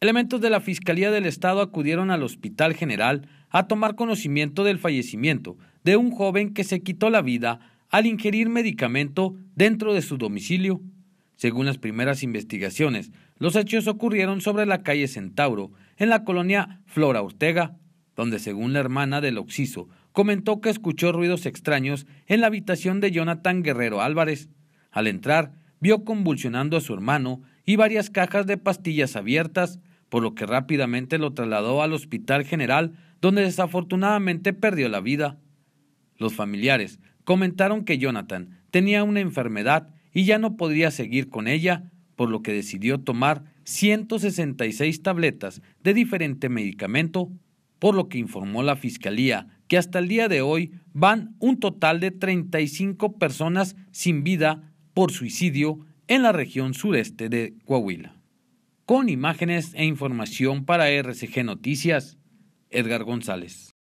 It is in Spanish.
Elementos de la Fiscalía del Estado acudieron al Hospital General a tomar conocimiento del fallecimiento de un joven que se quitó la vida al ingerir medicamento dentro de su domicilio. Según las primeras investigaciones, los hechos ocurrieron sobre la calle Centauro, en la colonia Flora Ortega, donde según la hermana del occiso, comentó que escuchó ruidos extraños en la habitación de Jonathan Guerrero Álvarez. Al entrar, vio convulsionando a su hermano y varias cajas de pastillas abiertas, por lo que rápidamente lo trasladó al Hospital General, donde desafortunadamente perdió la vida. Los familiares comentaron que Jonathan tenía una enfermedad y ya no podría seguir con ella, por lo que decidió tomar 166 tabletas de diferente medicamento, por lo que informó la Fiscalía que hasta el día de hoy van un total de 35 personas sin vida por suicidio en la región sureste de Coahuila. Con imágenes e información para RCG Noticias, Edgar González.